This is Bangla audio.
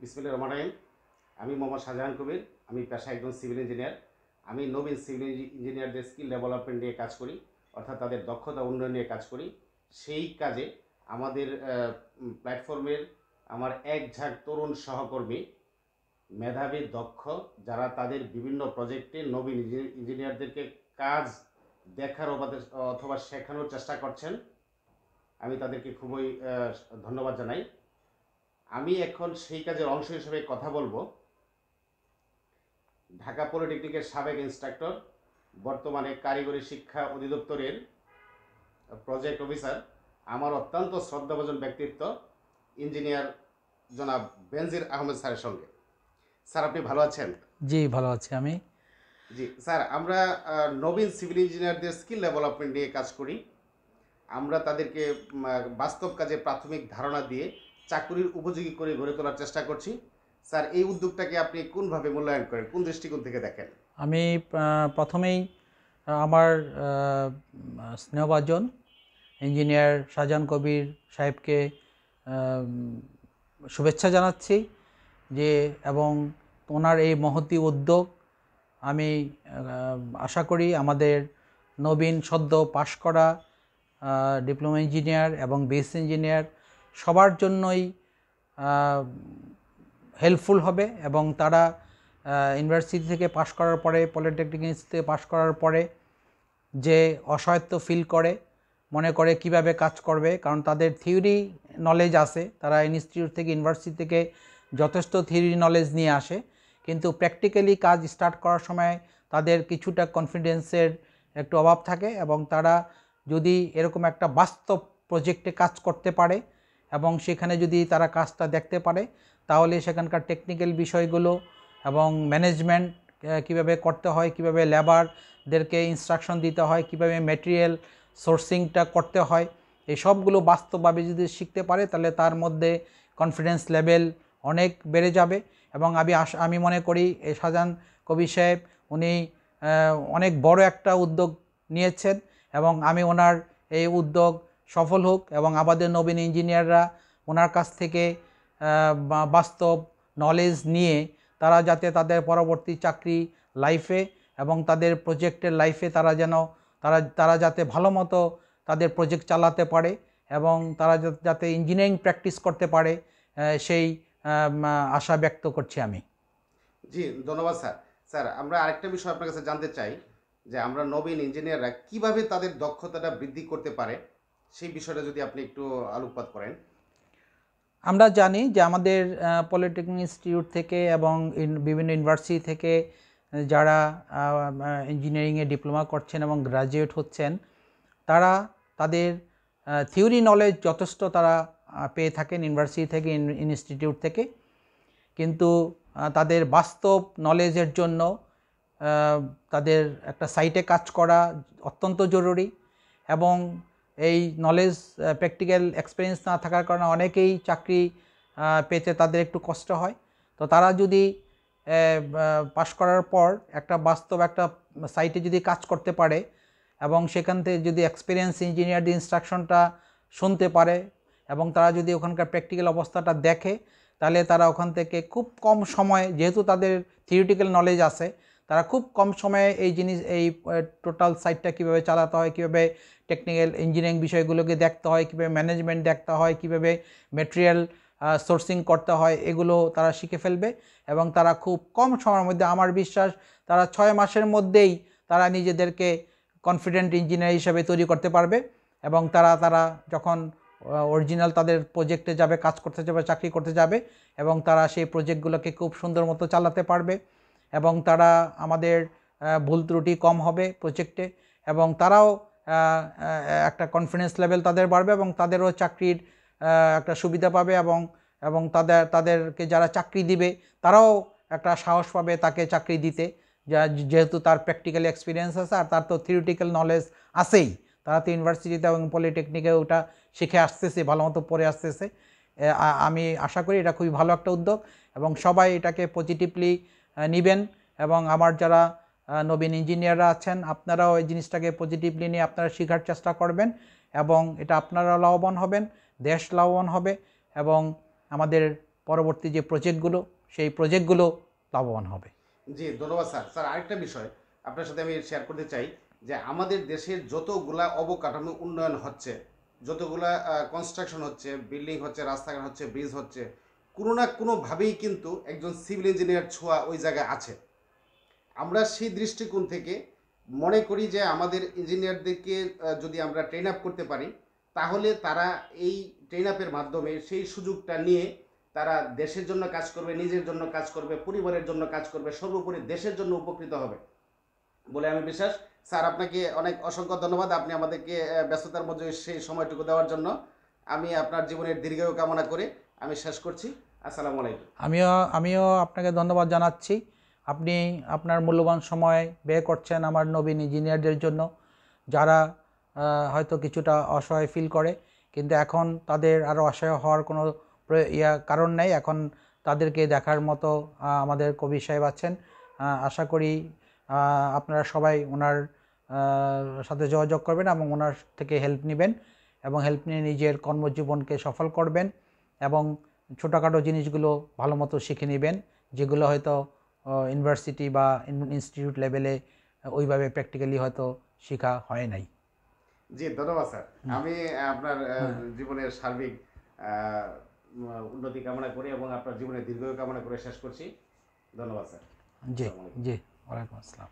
বিসমিল্লা রহমান রহিম আমি মোহাম্মদ শাহজাহান কবির আমি পেশা একজন সিভিল ইঞ্জিনিয়ার আমি নবীন সিভিল ইঞ্জিনিয়ারদের স্কিল ডেভেলপমেন্ট নিয়ে কাজ করি অর্থাৎ তাদের দক্ষতা উন্নয়ন নিয়ে কাজ করি সেই কাজে আমাদের প্ল্যাটফর্মের আমার এক ঝাঁক তরুণ সহকর্মী মেধাবী দক্ষ যারা তাদের বিভিন্ন প্রজেক্টে নবীন ইঞ্জিনিয়ারদেরকে কাজ দেখার অথবা শেখানোর চেষ্টা করছেন আমি তাদেরকে খুবই ধন্যবাদ জানাই আমি এখন সেই কাজের অংশ হিসেবে কথা বলবো ঢাকা পলিটেকনিকের সাবেক ইন্সট্রাক্টর বর্তমানে কারিগরি শিক্ষা অধিদপ্তরের প্রজেক্ট অফিসার আমার অত্যন্ত শ্রদ্ধাভাজন ব্যক্তিত্ব ইঞ্জিনিয়ার জনাব বেনজির আহমেদ স্যারের সঙ্গে স্যার আপনি ভালো আছেন জি ভালো আছি আমি জি স্যার আমরা নবীন সিভিল ইঞ্জিনিয়ারদের স্কিল ডেভেলপমেন্ট নিয়ে কাজ করি আমরা তাদেরকে বাস্তব কাজে প্রাথমিক ধারণা দিয়ে চাকুরির উপযোগী করে গড়ে তোলার চেষ্টা করছি স্যার এই উদ্যোগটাকে আপনি কোনভাবে মূল্যায়ন করেন কোন দৃষ্টিকোণ থেকে দেখেন আমি প্রথমেই আমার স্নেহভাজন ইঞ্জিনিয়ার শাহজাহান কবির সাহেবকে শুভেচ্ছা জানাচ্ছি যে এবং ওনার এই মহতি উদ্যোগ আমি আশা করি আমাদের নবীন সদ্য পাশ করা ডিপ্লোমা ইঞ্জিনিয়ার এবং বিএস ইঞ্জিনিয়ার সবার জন্যই হেল্পফুল হবে এবং তারা ইউনিভার্সিটি থেকে পাশ করার পরে পলিটেকনিক ইনস্টিটিউটে পাশ করার পরে যে অসহায়ত্ব ফিল করে মনে করে কিভাবে কাজ করবে কারণ তাদের থিওরি নলেজ আছে তারা ইনস্টিটিউট থেকে ইউনিভার্সিটি থেকে যথেষ্ট থিওরি নলেজ নিয়ে আসে কিন্তু প্র্যাকটিক্যালি কাজ স্টার্ট করার সময় তাদের কিছুটা কনফিডেন্সের একটু অভাব থাকে এবং তারা যদি এরকম একটা বাস্তব প্রজেক্টে কাজ করতে পারে এবং সেখানে যদি তারা কাজটা দেখতে পারে তাহলে সেখানকার টেকনিক্যাল বিষয়গুলো এবং ম্যানেজমেন্ট কিভাবে করতে হয় কিভাবে লেবারদেরকে ইনস্ট্রাকশন দিতে হয় কিভাবে মেটেরিয়াল সোর্সিংটা করতে হয় এই সবগুলো বাস্তবভাবে যদি শিখতে পারে তাহলে তার মধ্যে কনফিডেন্স লেভেল অনেক বেড়ে যাবে এবং আমি আমি মনে করি এই সাজান কবি সাহেব উনি অনেক বড় একটা উদ্যোগ নিয়েছেন এবং আমি ওনার এই উদ্যোগ সফল হোক এবং আমাদের নবীন ইঞ্জিনিয়াররা ওনার কাছ থেকে বাস্তব নলেজ নিয়ে তারা যাতে তাদের পরবর্তী চাকরি লাইফে এবং তাদের প্রজেক্টের লাইফে তারা যেন তারা তারা যাতে ভালো মতো তাদের প্রজেক্ট চালাতে পারে এবং তারা যাতে ইঞ্জিনিয়ারিং প্র্যাকটিস করতে পারে সেই আশা ব্যক্ত করছি আমি জি ধন্যবাদ স্যার স্যার আমরা আরেকটা বিষয় আপনার কাছে জানতে চাই যে আমরা নবীন ইঞ্জিনিয়াররা কিভাবে তাদের দক্ষতাটা বৃদ্ধি করতে পারে সেই বিষয়টা যদি আপনি একটু আলোকপাত করেন আমরা জানি যে আমাদের পলিটেকনিক ইনস্টিটিউট থেকে এবং বিভিন্ন ইউনিভার্সিটি থেকে যারা ইঞ্জিনিয়ারিংয়ে ডিপ্লোমা করছেন এবং গ্রাজুয়েট হচ্ছেন তারা তাদের থিওরি নলেজ যথেষ্ট তারা পেয়ে থাকেন ইউনিভার্সিটি থেকে ইনস্টিটিউট থেকে কিন্তু তাদের বাস্তব নলেজের জন্য তাদের একটা সাইটে কাজ করা অত্যন্ত জরুরি এবং এই নলেজ প্র্যাকটিক্যাল এক্সপিরিয়েন্স না থাকার কারণে অনেকেই চাকরি uh, পেতে তাদের একটু কষ্ট হয় তো তারা যদি পাশ uh, uh, করার পর একটা বাস্তব একটা সাইটে যদি কাজ করতে পারে এবং সেখান থেকে যদি এক্সপিরিয়েন্স ইঞ্জিনিয়ারদের ইনস্ট্রাকশনটা শুনতে পারে এবং তারা যদি ওখানকার প্র্যাকটিক্যাল অবস্থাটা দেখে তাহলে তারা ওখান থেকে খুব কম সময়ে যেহেতু তাদের থিওরিটিক্যাল নলেজ আছে তারা খুব কম সময়ে এই জিনিস এই টোটাল সাইটটা কীভাবে চালাতে হয় কীভাবে টেকনিক্যাল ইঞ্জিনিয়ারিং বিষয়গুলোকে দেখতে হয় কীভাবে ম্যানেজমেন্ট দেখতে হয় কীভাবে মেটেরিয়াল সোর্সিং করতে হয় এগুলো তারা শিখে ফেলবে এবং তারা খুব কম সময়ের মধ্যে আমার বিশ্বাস তারা ছয় মাসের মধ্যেই তারা নিজেদেরকে কনফিডেন্ট ইঞ্জিনিয়ার হিসেবে তৈরি করতে পারবে এবং তারা তারা যখন অরিজিনাল তাদের প্রজেক্টে যাবে কাজ করতে যাবে চাকরি করতে যাবে এবং তারা সেই প্রজেক্টগুলোকে খুব সুন্দর মতো চালাতে পারবে এবং তারা আমাদের ভুল ত্রুটি কম হবে প্রজেক্টে এবং তারাও একটা কনফিডেন্স লেভেল তাদের বাড়বে এবং তাদেরও চাকরির একটা সুবিধা পাবে এবং এবং তাদের তাদেরকে যারা চাকরি দিবে তারাও একটা সাহস পাবে তাকে চাকরি দিতে যেহেতু তার প্র্যাকটিক্যাল এক্সপিরিয়েন্স আছে আর তার তো থিওরিটিক্যাল নলেজ আছেই তারা তো ইউনিভার্সিটিতে এবং পলিটেকনিকে ওটা শিখে আসতেছে ভালো মতো পড়ে আসতেছে আমি আশা করি এটা খুবই ভালো একটা উদ্যোগ এবং সবাই এটাকে পজিটিভলি নেবেন এবং আমার যারা নবীন ইঞ্জিনিয়াররা আছেন আপনারাও এই জিনিসটাকে পজিটিভলি নিয়ে আপনারা শেখার চেষ্টা করবেন এবং এটা আপনারা লাভবান হবেন দেশ লাভবান হবে এবং আমাদের পরবর্তী যে প্রজেক্টগুলো সেই প্রজেক্টগুলো লাভবান হবে জি ধন্যবাদ স্যার স্যার আরেকটা বিষয় আপনার সাথে আমি শেয়ার করতে চাই যে আমাদের দেশের যতগুলা অবকাঠামো উন্নয়ন হচ্ছে যতগুলা কনস্ট্রাকশন হচ্ছে বিল্ডিং হচ্ছে রাস্তাঘাট হচ্ছে ব্রিজ হচ্ছে কোনো না কোনোভাবেই কিন্তু একজন সিভিল ইঞ্জিনিয়ার ছোঁয়া ওই জায়গায় আছে আমরা সেই দৃষ্টিকোণ থেকে মনে করি যে আমাদের ইঞ্জিনিয়ারদেরকে যদি আমরা ট্রেন আপ করতে পারি তাহলে তারা এই ট্রেন আপের মাধ্যমে সেই সুযোগটা নিয়ে তারা দেশের জন্য কাজ করবে নিজের জন্য কাজ করবে পরিবারের জন্য কাজ করবে সর্বোপরি দেশের জন্য উপকৃত হবে বলে আমি বিশ্বাস স্যার আপনাকে অনেক অসংখ্য ধন্যবাদ আপনি আমাদেরকে ব্যস্ততার মধ্যে সেই সময়টুকু দেওয়ার জন্য আমি আপনার জীবনের দীর্ঘায়ু কামনা করে আমি শেষ করছি আসসালামু আলাইকুম আমিও আমিও আপনাকে ধন্যবাদ জানাচ্ছি আপনি আপনার মূল্যবান সময় ব্যয় করছেন আমার নবীন ইঞ্জিনিয়ারদের জন্য যারা হয়তো কিছুটা অসহায় ফিল করে কিন্তু এখন তাদের আরও অসহায় হওয়ার কোনো ইয়া কারণ নেই এখন তাদেরকে দেখার মতো আমাদের কবি সাহেব আছেন আশা করি আপনারা সবাই ওনার সাথে যোগাযোগ করবেন এবং ওনার থেকে হেল্প নেবেন এবং হেল্প নিয়ে নিজের কর্মজীবনকে সফল করবেন এবং ছোটোখাটো জিনিসগুলো ভালো মতো শিখে নেবেন যেগুলো হয়তো ইউনিভার্সিটি বা ইনস্টিটিউট লেভেলে ওইভাবে প্র্যাকটিক্যালি হয়তো শেখা হয় নাই জি ধন্যবাদ স্যার আমি আপনার হ্যাঁ। জীবনের সার্বিক উন্নতি কামনা করি এবং আপনার জীবনের দীর্ঘ কামনা করে শেষ করছি ধন্যবাদ স্যার জি জি ওয়ালাইকুম আসসালাম